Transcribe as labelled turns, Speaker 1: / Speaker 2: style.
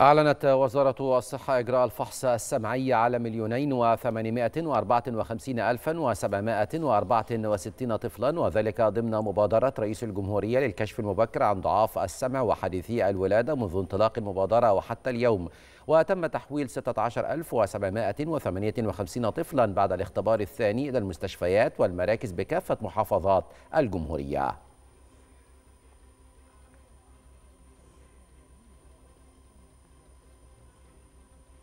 Speaker 1: أعلنت وزارة الصحة إجراء الفحص السمعي على مليونين وثمانمائة وأربعة وخمسين ألفا وسبعمائة وأربعة وستين طفلا وذلك ضمن مبادرة رئيس الجمهورية للكشف المبكر عن ضعاف السمع وحديثي الولادة منذ انطلاق المبادرة وحتى اليوم وتم تحويل 16758 طفلا بعد الاختبار الثاني إلى المستشفيات والمراكز بكافة محافظات الجمهورية